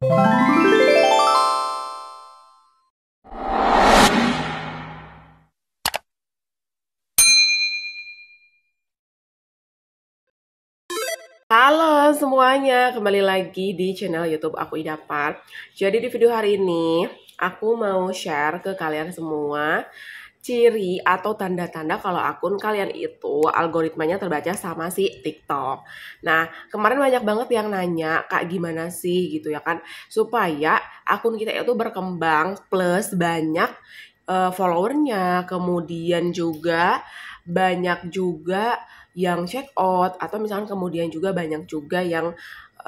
Halo semuanya, kembali lagi di channel YouTube aku Ida Par. Jadi di video hari ini aku mau share ke kalian semua ciri atau tanda-tanda kalau akun kalian itu algoritmanya terbaca sama si TikTok. Nah, kemarin banyak banget yang nanya, Kak gimana sih gitu ya kan, supaya akun kita itu berkembang plus banyak uh, followernya, kemudian juga banyak juga yang check out atau misalkan kemudian juga banyak juga yang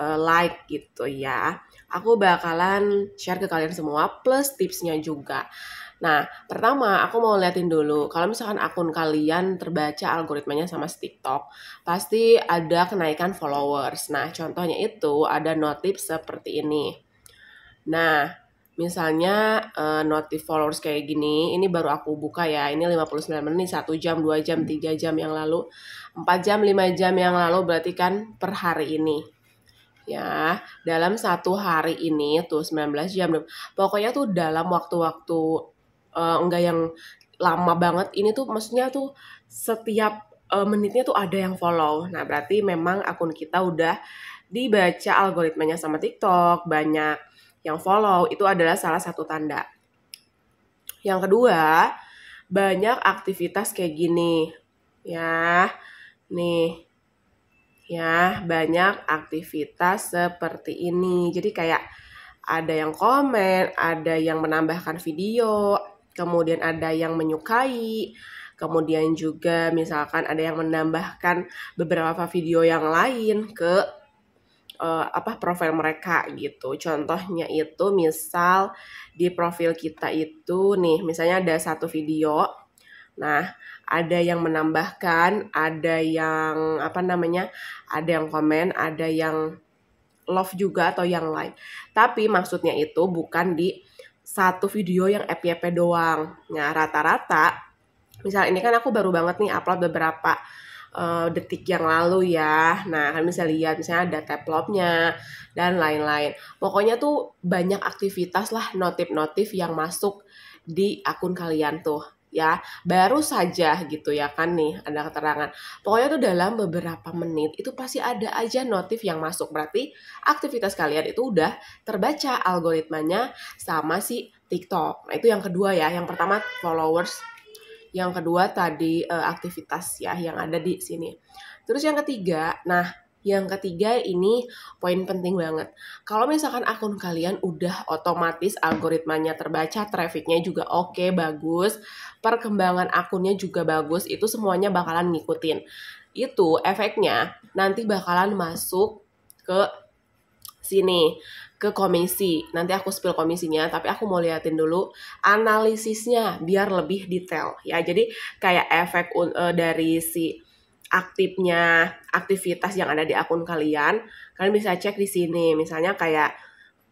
uh, like gitu ya. Aku bakalan share ke kalian semua plus tipsnya juga. Nah, pertama aku mau liatin dulu kalau misalkan akun kalian terbaca algoritmanya sama TikTok, pasti ada kenaikan followers. Nah, contohnya itu ada notif seperti ini. Nah, misalnya uh, notif followers kayak gini, ini baru aku buka ya. Ini 59 menit, 1 jam, 2 jam, 3 jam yang lalu, 4 jam, 5 jam yang lalu berarti kan per hari ini ya dalam satu hari ini tuh 19 jam pokoknya tuh dalam waktu-waktu uh, enggak yang lama banget ini tuh maksudnya tuh setiap uh, menitnya tuh ada yang follow nah berarti memang akun kita udah dibaca algoritmanya sama TikTok banyak yang follow itu adalah salah satu tanda yang kedua banyak aktivitas kayak gini ya nih ya banyak aktivitas seperti ini jadi kayak ada yang komen ada yang menambahkan video kemudian ada yang menyukai, kemudian juga misalkan ada yang menambahkan beberapa video yang lain ke uh, apa profil mereka gitu. Contohnya itu misal di profil kita itu nih, misalnya ada satu video. Nah, ada yang menambahkan, ada yang apa namanya? Ada yang komen, ada yang love juga atau yang like. Tapi maksudnya itu bukan di satu video yang FYP doang. Nah, rata-rata misalnya ini kan aku baru banget nih upload beberapa uh, detik yang lalu ya. Nah, kalian bisa lihat misalnya ada taplopnya dan lain-lain. Pokoknya tuh banyak aktivitas lah notif-notif yang masuk di akun kalian tuh ya baru saja gitu ya kan nih ada keterangan pokoknya tuh dalam beberapa menit itu pasti ada aja notif yang masuk berarti aktivitas kalian itu udah terbaca algoritmanya sama si TikTok nah itu yang kedua ya yang pertama followers yang kedua tadi eh, aktivitas ya yang ada di sini terus yang ketiga nah yang ketiga ini poin penting banget. Kalau misalkan akun kalian udah otomatis algoritmanya terbaca, trafficnya juga oke, okay, bagus, perkembangan akunnya juga bagus, itu semuanya bakalan ngikutin. Itu efeknya nanti bakalan masuk ke sini ke komisi. Nanti aku spill komisinya, tapi aku mau liatin dulu analisisnya biar lebih detail ya. Jadi kayak efek uh, dari si aktifnya aktivitas yang ada di akun kalian, kalian bisa cek di sini. Misalnya kayak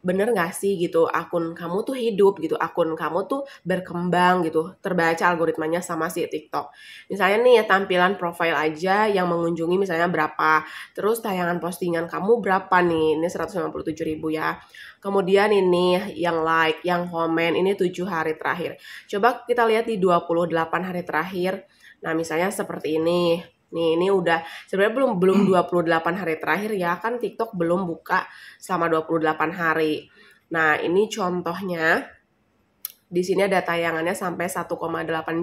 bener gak sih gitu akun kamu tuh hidup gitu, akun kamu tuh berkembang gitu, terbaca algoritmanya sama si TikTok. Misalnya nih ya tampilan profil aja yang mengunjungi misalnya berapa, terus tayangan postingan kamu berapa nih, ini 157 ribu ya. Kemudian ini yang like, yang komen, ini 7 hari terakhir. Coba kita lihat di 28 hari terakhir, nah misalnya seperti ini Nih, ini udah sebenarnya belum belum 28 hmm. hari terakhir ya, kan TikTok belum buka selama 28 hari. Nah, ini contohnya di sini ada tayangannya sampai 1,8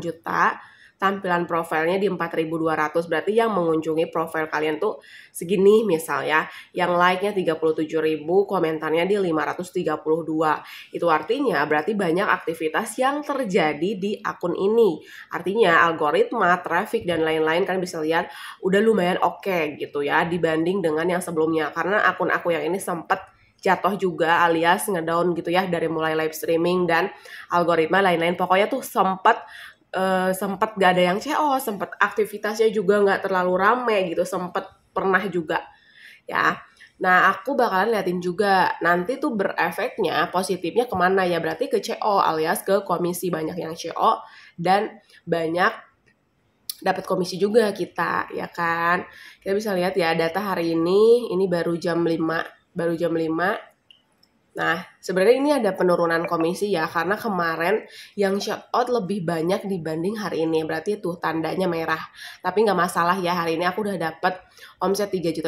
juta tampilan profilnya di 4200 berarti yang mengunjungi profil kalian tuh segini misalnya yang like-nya 37000 komentarnya di 532 itu artinya berarti banyak aktivitas yang terjadi di akun ini artinya algoritma traffic dan lain-lain kan bisa lihat udah lumayan oke okay, gitu ya dibanding dengan yang sebelumnya karena akun aku yang ini sempat jatuh juga alias ngedown gitu ya dari mulai live streaming dan algoritma lain-lain pokoknya tuh sempat uh, eh, sempat gak ada yang CO, oh, sempat aktivitasnya juga nggak terlalu rame gitu, sempat pernah juga ya. Nah, aku bakalan liatin juga nanti tuh berefeknya positifnya kemana ya? Berarti ke CO alias ke komisi banyak yang CO dan banyak dapat komisi juga kita, ya kan? Kita bisa lihat ya data hari ini, ini baru jam 5, baru jam 5 Nah, sebenarnya ini ada penurunan komisi ya, karena kemarin yang shout out lebih banyak dibanding hari ini. Berarti tuh tandanya merah. Tapi nggak masalah ya, hari ini aku udah dapet omset 3.200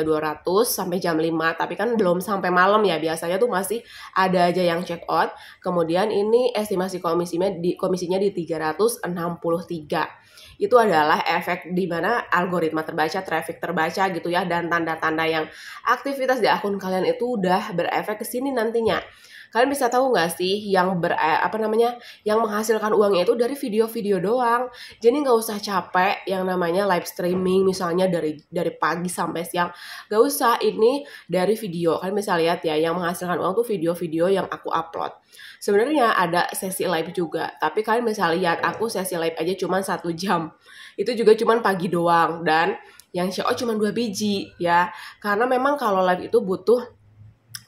sampai jam 5. Tapi kan belum sampai malam ya, biasanya tuh masih ada aja yang check out. Kemudian ini estimasi komisinya di, komisinya di 363 itu adalah efek di mana algoritma terbaca, traffic terbaca gitu ya dan tanda-tanda yang aktivitas di akun kalian itu udah berefek ke sini nantinya. Kalian bisa tahu nggak sih yang ber eh, apa namanya yang menghasilkan uangnya itu dari video-video doang. Jadi nggak usah capek yang namanya live streaming misalnya dari dari pagi sampai siang. nggak usah ini dari video. Kalian bisa lihat ya yang menghasilkan uang tuh video-video yang aku upload. Sebenarnya ada sesi live juga, tapi kalian bisa lihat aku sesi live aja cuma satu jam. Itu juga cuma pagi doang dan yang CEO cuma dua biji ya karena memang kalau live itu butuh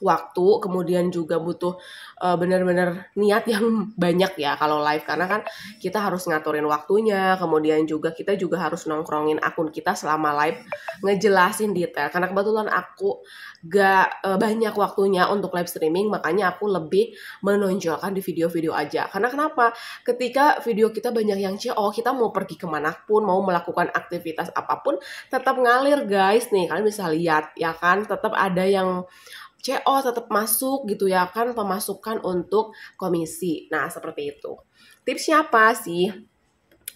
waktu kemudian juga butuh uh, benar-benar niat yang banyak ya kalau live karena kan kita harus ngaturin waktunya kemudian juga kita juga harus nongkrongin akun kita selama live ngejelasin detail karena kebetulan aku gak uh, eh, banyak waktunya untuk live streaming makanya aku lebih menonjolkan di video-video aja karena kenapa ketika video kita banyak yang cie oh, kita mau pergi kemana pun mau melakukan aktivitas apapun tetap ngalir guys nih kalian bisa lihat ya kan tetap ada yang CO tetap masuk gitu ya kan pemasukan untuk komisi. Nah, seperti itu. Tipsnya apa sih?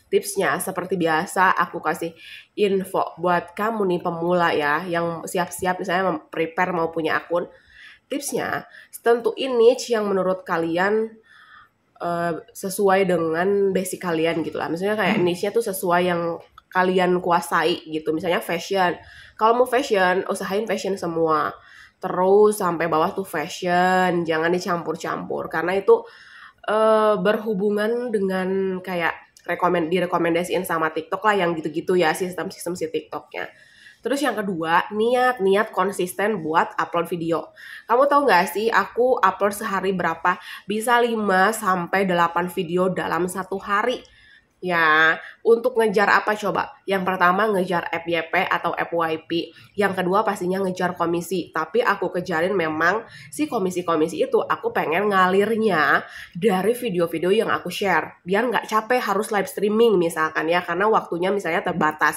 Tipsnya seperti biasa aku kasih info buat kamu nih pemula ya yang siap-siap misalnya prepare mau punya akun. Tipsnya, tentu niche yang menurut kalian uh, sesuai dengan basic kalian gitu lah. Misalnya kayak hmm. niche-nya tuh sesuai yang kalian kuasai gitu. Misalnya fashion. Kalau mau fashion, usahain fashion semua terus sampai bawah tuh fashion jangan dicampur-campur karena itu uh, berhubungan dengan kayak rekomend direkomendasiin sama TikTok lah yang gitu-gitu ya sistem-sistem si TikToknya. Terus yang kedua, niat, niat konsisten buat upload video. Kamu tahu nggak sih, aku upload sehari berapa? Bisa 5 sampai 8 video dalam satu hari. Ya, untuk ngejar apa coba? Yang pertama ngejar FYP atau FYP, yang kedua pastinya ngejar komisi. Tapi aku kejarin memang si komisi-komisi itu aku pengen ngalirnya dari video-video yang aku share. Biar nggak capek harus live streaming misalkan ya, karena waktunya misalnya terbatas.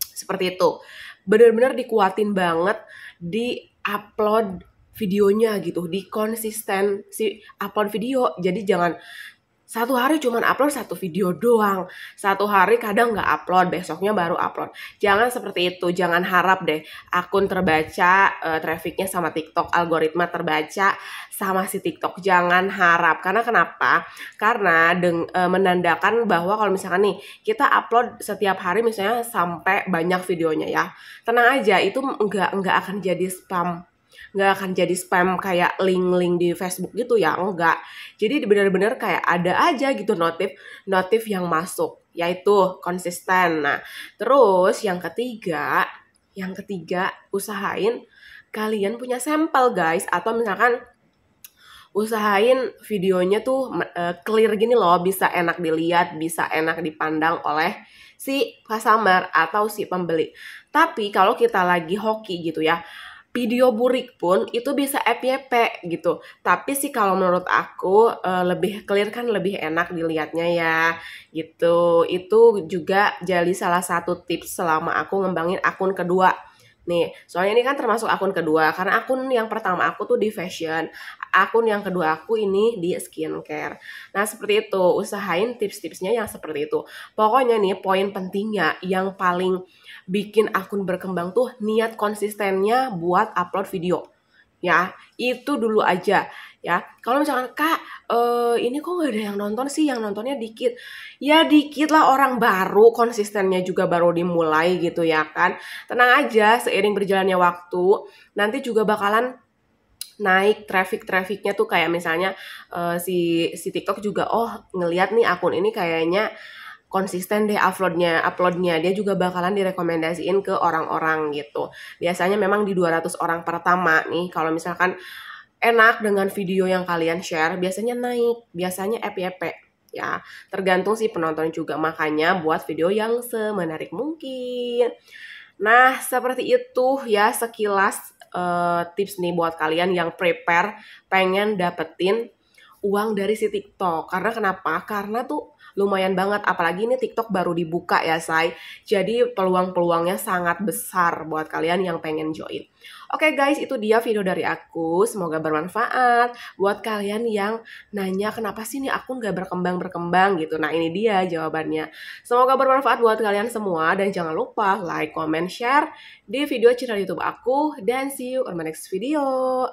Seperti itu. Bener-bener dikuatin banget di upload videonya gitu, di konsisten si upload video. Jadi jangan satu hari cuma upload satu video doang. Satu hari kadang nggak upload, besoknya baru upload. Jangan seperti itu, jangan harap deh akun terbaca, uh, trafficnya sama TikTok, algoritma terbaca sama si TikTok. Jangan harap, karena kenapa? Karena deng, uh, menandakan bahwa kalau misalkan nih, kita upload setiap hari misalnya sampai banyak videonya ya. Tenang aja, itu nggak nggak akan jadi spam nggak akan jadi spam kayak link-link di Facebook gitu ya enggak jadi benar-benar kayak ada aja gitu notif notif yang masuk yaitu konsisten nah terus yang ketiga yang ketiga usahain kalian punya sampel guys atau misalkan usahain videonya tuh e, clear gini loh bisa enak dilihat bisa enak dipandang oleh si customer atau si pembeli tapi kalau kita lagi hoki gitu ya video burik pun itu bisa FYP gitu. Tapi sih kalau menurut aku eh, lebih clear kan lebih enak dilihatnya ya gitu. Itu juga jadi salah satu tips selama aku ngembangin akun kedua Nih, soalnya ini kan termasuk akun kedua karena akun yang pertama aku tuh di fashion, akun yang kedua aku ini di skincare. Nah, seperti itu. Usahain tips-tipsnya yang seperti itu. Pokoknya nih poin pentingnya yang paling bikin akun berkembang tuh niat konsistennya buat upload video ya itu dulu aja ya kalau misalkan kak eh, ini kok gak ada yang nonton sih yang nontonnya dikit ya dikit lah orang baru konsistennya juga baru dimulai gitu ya kan tenang aja seiring berjalannya waktu nanti juga bakalan naik traffic trafficnya tuh kayak misalnya uh, si si TikTok juga oh ngelihat nih akun ini kayaknya konsisten deh uploadnya uploadnya dia juga bakalan direkomendasiin ke orang-orang gitu biasanya memang di 200 orang pertama nih kalau misalkan enak dengan video yang kalian share biasanya naik biasanya FYP ya tergantung sih penonton juga makanya buat video yang semenarik mungkin nah seperti itu ya sekilas uh, tips nih buat kalian yang prepare pengen dapetin uang dari si TikTok karena kenapa karena tuh lumayan banget apalagi ini TikTok baru dibuka ya say jadi peluang-peluangnya sangat besar buat kalian yang pengen join Oke okay guys, itu dia video dari aku. Semoga bermanfaat buat kalian yang nanya kenapa sih nih aku nggak berkembang-berkembang gitu. Nah ini dia jawabannya. Semoga bermanfaat buat kalian semua dan jangan lupa like, comment, share di video channel YouTube aku dan see you on my next video.